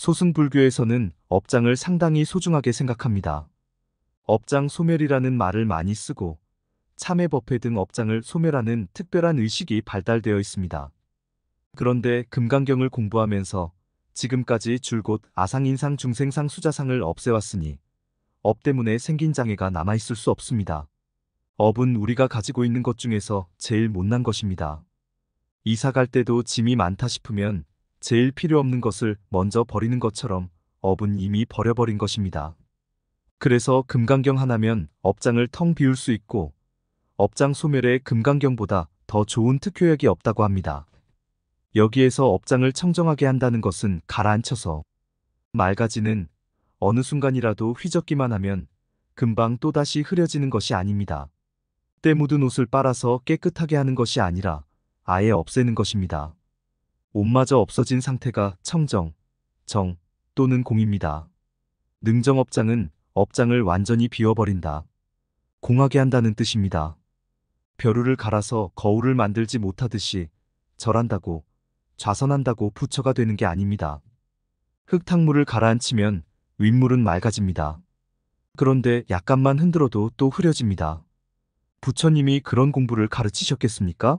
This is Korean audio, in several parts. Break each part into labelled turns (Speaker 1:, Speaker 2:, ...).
Speaker 1: 소승불교에서는 업장을 상당히 소중하게 생각합니다. 업장 소멸이라는 말을 많이 쓰고 참회법회 등 업장을 소멸하는 특별한 의식이 발달되어 있습니다. 그런데 금강경을 공부하면서 지금까지 줄곧 아상인상 중생상 수자상을 없애왔으니 업 때문에 생긴 장애가 남아있을 수 없습니다. 업은 우리가 가지고 있는 것 중에서 제일 못난 것입니다. 이사 갈 때도 짐이 많다 싶으면 제일 필요 없는 것을 먼저 버리는 것처럼 업은 이미 버려버린 것입니다. 그래서 금강경 하나면 업장을 텅 비울 수 있고 업장 소멸에 금강경보다 더 좋은 특효약이 없다고 합니다. 여기에서 업장을 청정하게 한다는 것은 가라앉혀서 맑아지는 어느 순간이라도 휘젓기만 하면 금방 또다시 흐려지는 것이 아닙니다. 때 묻은 옷을 빨아서 깨끗하게 하는 것이 아니라 아예 없애는 것입니다. 옷마저 없어진 상태가 청정, 정 또는 공입니다. 능정업장은 업장을 완전히 비워버린다. 공하게 한다는 뜻입니다. 벼루를 갈아서 거울을 만들지 못하듯이 절한다고, 좌선한다고 부처가 되는 게 아닙니다. 흙탕물을 가라앉히면 윗물은 맑아집니다. 그런데 약간만 흔들어도 또 흐려집니다. 부처님이 그런 공부를 가르치셨겠습니까?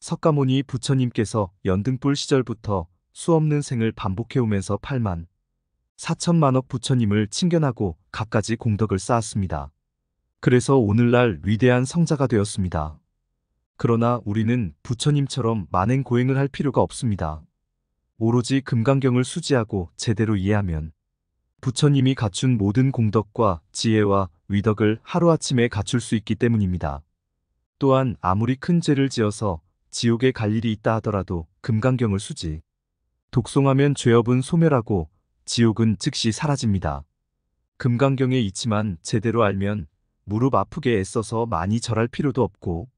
Speaker 1: 석가모니 부처님께서 연등불 시절부터 수없는 생을 반복해오면서 8만 4천만억 부처님을 친견하고 갖가지 공덕을 쌓았습니다. 그래서 오늘날 위대한 성자가 되었습니다. 그러나 우리는 부처님처럼 만행 고행을 할 필요가 없습니다. 오로지 금강경을 수지하고 제대로 이해하면 부처님이 갖춘 모든 공덕과 지혜와 위덕을 하루아침에 갖출 수 있기 때문입니다. 또한 아무리 큰 죄를 지어서 지옥에 갈 일이 있다 하더라도 금강경을 수지. 독송하면 죄업은 소멸하고 지옥은 즉시 사라집니다. 금강경에 있지만 제대로 알면 무릎 아프게 애써서 많이 절할 필요도 없고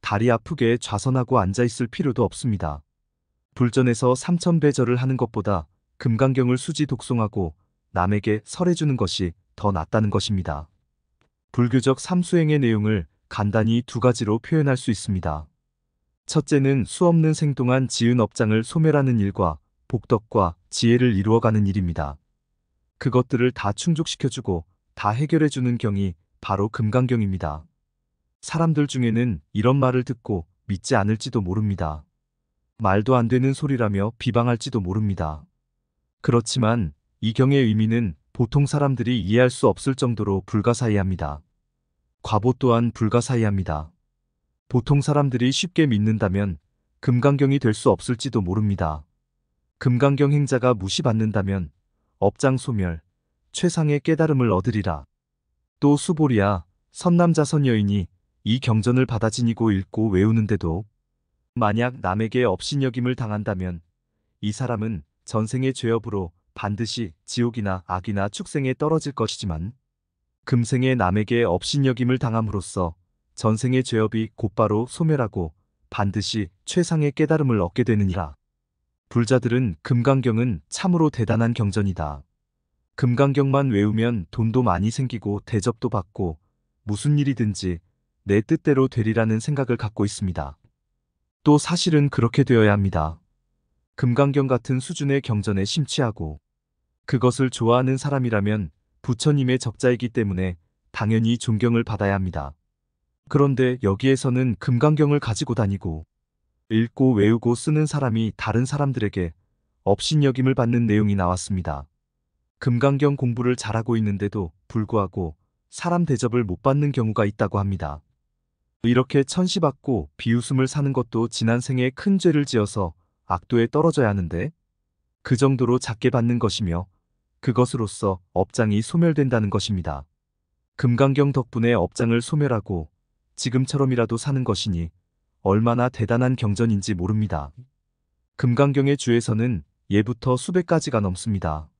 Speaker 1: 다리 아프게 좌선하고 앉아있을 필요도 없습니다. 불전에서 삼천배절을 하는 것보다 금강경을 수지 독송하고 남에게 설해주는 것이 더 낫다는 것입니다. 불교적 삼수행의 내용을 간단히 두 가지로 표현할 수 있습니다. 첫째는 수없는 생동안 지은 업장을 소멸하는 일과 복덕과 지혜를 이루어가는 일입니다. 그것들을 다 충족시켜주고 다 해결해주는 경이 바로 금강경입니다. 사람들 중에는 이런 말을 듣고 믿지 않을지도 모릅니다. 말도 안 되는 소리라며 비방할지도 모릅니다. 그렇지만 이 경의 의미는 보통 사람들이 이해할 수 없을 정도로 불가사의합니다. 과보 또한 불가사의합니다. 보통 사람들이 쉽게 믿는다면 금강경이 될 수 없을지도 모릅니다. 금강경 행자가 무시받는다면 업장 소멸, 최상의 깨달음을 얻으리라. 또 수보리아, 선남자선 여인이 이 경전을 받아 지니고 읽고 외우는데도 만약 남에게 업신여김을 당한다면 이 사람은 전생의 죄업으로 반드시 지옥이나 악이나 축생에 떨어질 것이지만 금생에 남에게 업신여김을 당함으로써 전생의 죄업이 곧바로 소멸하고 반드시 최상의 깨달음을 얻게 되느니라. 불자들은 금강경은 참으로 대단한 경전이다. 금강경만 외우면 돈도 많이 생기고 대접도 받고 무슨 일이든지 내 뜻대로 되리라는 생각을 갖고 있습니다. 또 사실은 그렇게 되어야 합니다. 금강경 같은 수준의 경전에 심취하고 그것을 좋아하는 사람이라면 부처님의 적자이기 때문에 당연히 존경을 받아야 합니다. 그런데 여기에서는 금강경을 가지고 다니고 읽고 외우고 쓰는 사람이 다른 사람들에게 업신여김을 받는 내용이 나왔습니다. 금강경 공부를 잘하고 있는데도 불구하고 사람 대접을 못 받는 경우가 있다고 합니다. 이렇게 천시받고 비웃음을 사는 것도 지난 생에 큰 죄를 지어서 악도에 떨어져야 하는데 그 정도로 작게 받는 것이며 그것으로써 업장이 소멸된다는 것입니다. 금강경 덕분에 업장을 소멸하고 지금처럼이라도 사는 것이니 얼마나 대단한 경전인지 모릅니다. 금강경의 주에서는 예부터 수백 가지가 넘습니다.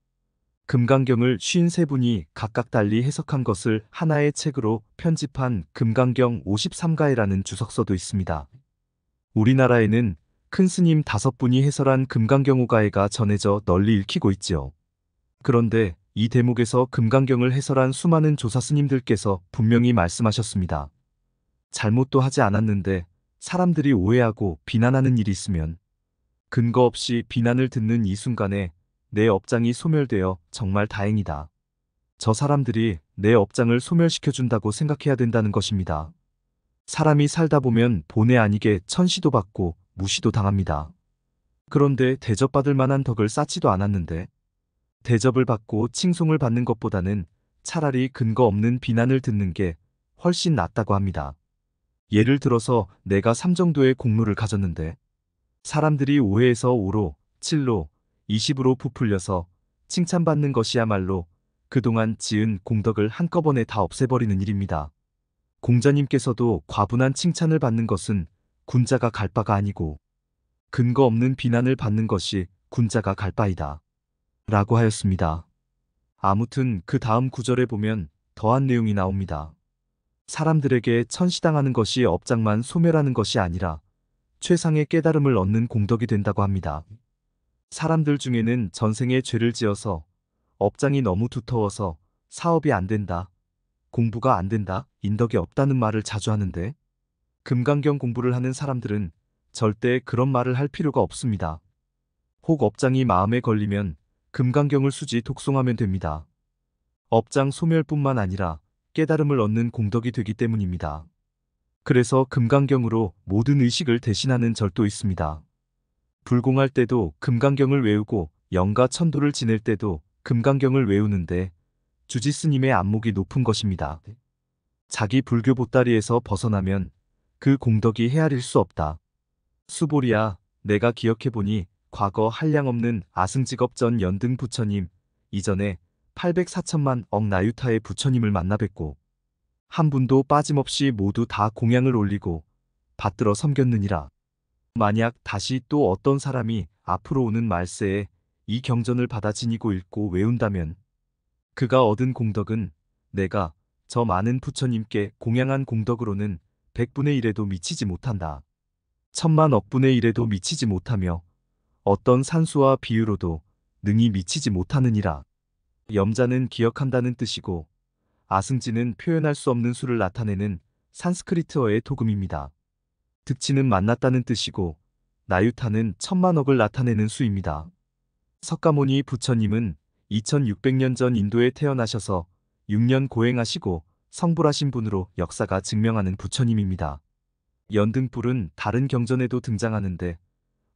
Speaker 1: 금강경을 53분이 각각 달리 해석한 것을 하나의 책으로 편집한 금강경 53가에라는 주석서도 있습니다. 우리나라에는 큰 스님 다섯 분이 해설한 금강경 우가에가 전해져 널리 읽히고 있지요. 그런데 이 대목에서 금강경을 해설한 수많은 조사 스님들께서 분명히 말씀하셨습니다. 잘못도 하지 않았는데 사람들이 오해하고 비난하는 일이 있으면 근거 없이 비난을 듣는 이 순간에 내 업장이 소멸되어 정말 다행이다. 저 사람들이 내 업장을 소멸시켜준다고 생각해야 된다는 것입니다. 사람이 살다 보면 본의 아니게 천시도 받고 무시도 당합니다. 그런데 대접받을 만한 덕을 쌓지도 않았는데 대접을 받고 칭송을 받는 것보다는 차라리 근거 없는 비난을 듣는 게 훨씬 낫다고 합니다. 예를 들어서 내가 3 정도의 공로를 가졌는데 사람들이 5회에서 5로, 7로, 20으로 부풀려서 칭찬받는 것이야말로 그동안 지은 공덕을 한꺼번에 다 없애버리는 일입니다. 공자님께서도 과분한 칭찬을 받는 것은 군자가 갈 바가 아니고 근거 없는 비난을 받는 것이 군자가 갈 바이다. 라고 하였습니다. 아무튼 그 다음 구절에 보면 더한 내용이 나옵니다. 사람들에게 천시당하는 것이 업장만 소멸하는 것이 아니라 최상의 깨달음을 얻는 공덕이 된다고 합니다. 사람들 중에는 전생에 죄를 지어서 업장이 너무 두터워서 사업이 안 된다, 공부가 안 된다, 인덕이 없다는 말을 자주 하는데 금강경 공부를 하는 사람들은 절대 그런 말을 할 필요가 없습니다. 혹 업장이 마음에 걸리면 금강경을 수지 독송하면 됩니다. 업장 소멸뿐만 아니라 깨달음을 얻는 공덕이 되기 때문입니다. 그래서 금강경으로 모든 의식을 대신하는 절도 있습니다. 불공할 때도 금강경을 외우고 영가 천도를 지낼 때도 금강경을 외우는데 주지스님의 안목이 높은 것입니다. 자기 불교 보따리에서 벗어나면 그 공덕이 헤아릴 수 없다. 수보리야, 내가 기억해보니 과거 한량없는 아승직업 전 연등 부처님 이전에 804천만 억나유타의 부처님을 만나 뵙고 한 분도 빠짐없이 모두 다 공양을 올리고 받들어 섬겼느니라. 만약 다시 또 어떤 사람이 앞으로 오는 말세에 이 경전을 받아 지니고 읽고 외운다면 그가 얻은 공덕은 내가 저 많은 부처님께 공양한 공덕으로는 백분의 일에도 미치지 못한다. 천만 억분의 일에도 미치지 못하며 어떤 산수와 비유로도 능히 미치지 못하느니라. 염자는 기억한다는 뜻이고 아승지는 표현할 수 없는 수를 나타내는 산스크리트어의 도금입니다. 득치는 만났다는 뜻이고 나유타는 천만억을 나타내는 수입니다. 석가모니 부처님은 2600년 전 인도에 태어나셔서 6년 고행하시고 성불하신 분으로 역사가 증명하는 부처님입니다. 연등불은 다른 경전에도 등장하는데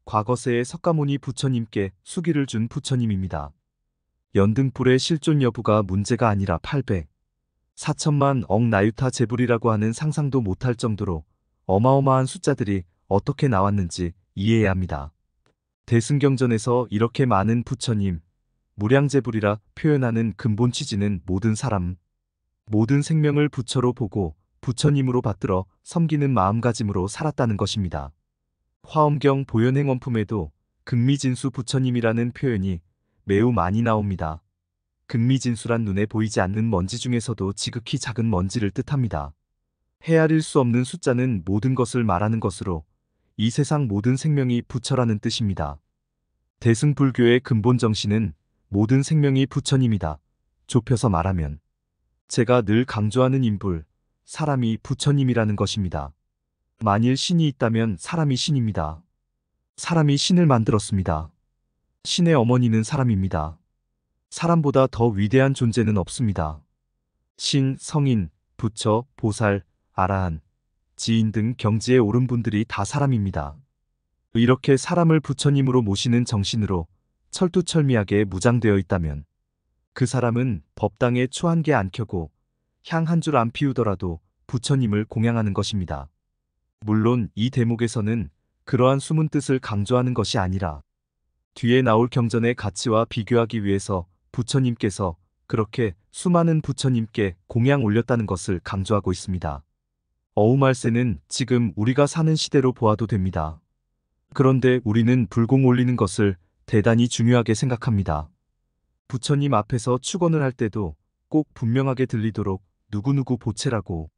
Speaker 1: 과거세의 석가모니 부처님께 수기를 준 부처님입니다. 연등불의 실존 여부가 문제가 아니라 800, 4천만 억 나유타 재불이라고 하는 상상도 못할 정도로 어마어마한 숫자들이 어떻게 나왔는지 이해해야 합니다. 대승경전에서 이렇게 많은 부처님, 무량재불이라 표현하는 근본 취지는 모든 사람, 모든 생명을 부처로 보고 부처님으로 받들어 섬기는 마음가짐으로 살았다는 것입니다. 화엄경 보현행원품에도 금미진수 부처님이라는 표현이 매우 많이 나옵니다. 극미진수란 눈에 보이지 않는 먼지 중에서도 지극히 작은 먼지를 뜻합니다. 헤아릴 수 없는 숫자는 모든 것을 말하는 것으로 이 세상 모든 생명이 부처라는 뜻입니다. 대승불교의 근본 정신은 모든 생명이 부처님이다. 좁혀서 말하면 제가 늘 강조하는 인불, 사람이 부처님이라는 것입니다. 만일 신이 있다면 사람이 신입니다. 사람이 신을 만들었습니다. 신의 어머니는 사람입니다. 사람보다 더 위대한 존재는 없습니다. 신, 성인, 부처, 보살, 아라한, 지인 등 경지에 오른 분들이 다 사람입니다. 이렇게 사람을 부처님으로 모시는 정신으로 철두철미하게 무장되어 있다면 그 사람은 법당에 초한개 안 켜고 향 한 줄 안 피우더라도 부처님을 공양하는 것입니다. 물론 이 대목에서는 그러한 숨은 뜻을 강조하는 것이 아니라 뒤에 나올 경전의 가치와 비교하기 위해서 부처님께서 그렇게 수많은 부처님께 공양 올렸다는 것을 강조하고 있습니다. 어우말세는 지금 우리가 사는 시대로 보아도 됩니다. 그런데 우리는 불공 올리는 것을 대단히 중요하게 생각합니다. 부처님 앞에서 축원을 할 때도 꼭 분명하게 들리도록 누구누구 보채라고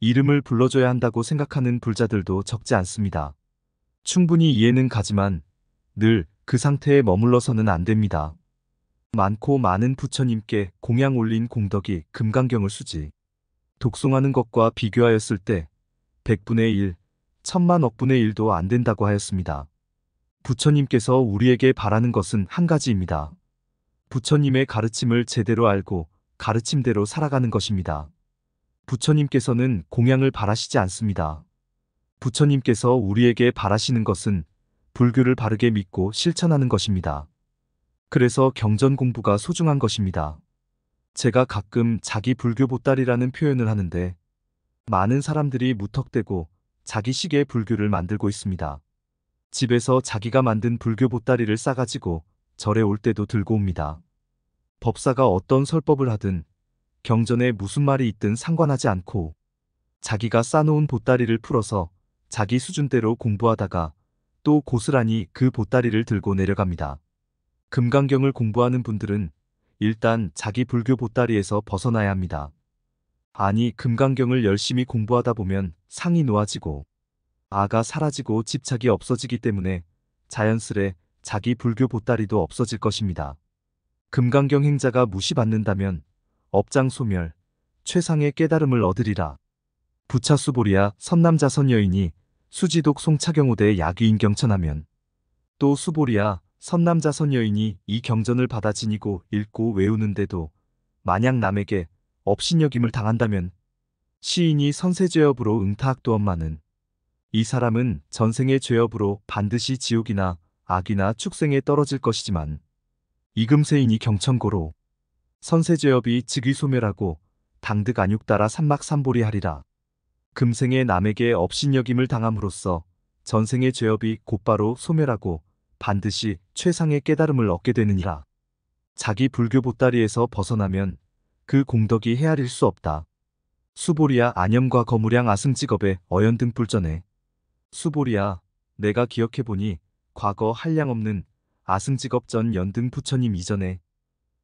Speaker 1: 이름을 불러줘야 한다고 생각하는 불자들도 적지 않습니다. 충분히 이해는 가지만 늘그 상태에 머물러서는 안 됩니다. 많고 많은 부처님께 공양 올린 공덕이 금강경을 수지. 독송하는 것과 비교하였을 때 100분의 1, 1 0만 억분의 1도 안 된다고 하였습니다. 부처님께서 우리에게 바라는 것은 한 가지입니다. 부처님의 가르침을 제대로 알고 가르침대로 살아가는 것입니다. 부처님께서는 공양을 바라시지 않습니다. 부처님께서 우리에게 바라시는 것은 불교를 바르게 믿고 실천하는 것입니다. 그래서 경전 공부가 소중한 것입니다. 제가 가끔 자기 불교 보따리라는 표현을 하는데 많은 사람들이 무턱대고 자기 시계 불교를 만들고 있습니다. 집에서 자기가 만든 불교 보따리를 싸가지고 절에 올 때도 들고 옵니다. 법사가 어떤 설법을 하든 경전에 무슨 말이 있든 상관하지 않고 자기가 싸놓은 보따리를 풀어서 자기 수준대로 공부하다가 또 고스란히 그 보따리를 들고 내려갑니다. 금강경을 공부하는 분들은 일단 자기 불교 보따리에서 벗어나야 합니다. 아니 금강경을 열심히 공부하다 보면 상이 놓아지고 아가 사라지고 집착이 없어지기 때문에 자연스레 자기 불교 보따리도 없어질 것입니다. 금강경 행자가 무시받는다면 업장 소멸, 최상의 깨달음을 얻으리라. 부차수보리아 선남자선 여인이 수지독 송차경우대 야귀인 경천하면 또 수보리야 선남자선 여인이 이 경전을 받아 지니고 읽고 외우는데도 만약 남에게 업신여김을 당한다면 시인이 선세죄업으로 응타학도엄마는 이 사람은 전생의 죄업으로 반드시 지옥이나 악이나 축생에 떨어질 것이지만 이금세인이 경천고로 선세죄업이 즉위소멸하고 당득 안육 따라 산막삼보리 하리라. 금생에 남에게 업신여김을 당함으로써 전생의 죄업이 곧바로 소멸하고 반드시 최상의 깨달음을 얻게 되느니라. 자기 불교 보따리에서 벗어나면 그 공덕이 헤아릴 수 없다. 수보리아 안염과 거무량 아승 직업의 어연등 불전에 수보리아 내가 기억해보니 과거 한량 없는 아승 직업 전 연등 부처님 이전에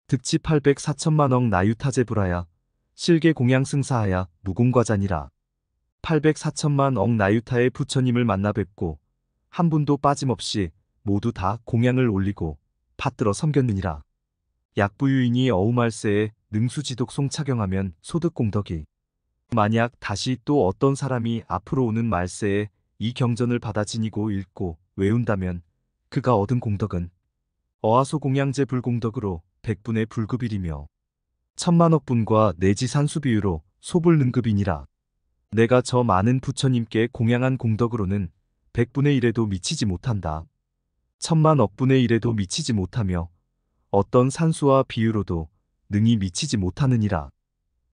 Speaker 1: 득치 8 0 4천만억 나유타제불하야 실계 공양승사하야 무공과자니라. 804천만 억 나유타의 부처님을 만나 뵙고 한 분도 빠짐없이 모두 다 공양을 올리고 받들어 섬겼느니라. 약부유인이 어우말세에 능수지독 송착경하면 소득공덕이 만약 다시 또 어떤 사람이 앞으로 오는 말세에 이 경전을 받아 지니고 읽고 외운다면 그가 얻은 공덕은 어하소 공양제 불공덕으로 백분의 불급이리며 천만억분과 내지 네 산수비유로 소불능급이니라. 내가 저 많은 부처님께 공양한 공덕으로는 백분의 일에도 미치지 못한다. 천만 억분의 일에도 미치지 못하며 어떤 산수와 비유로도 능히 미치지 못하느니라.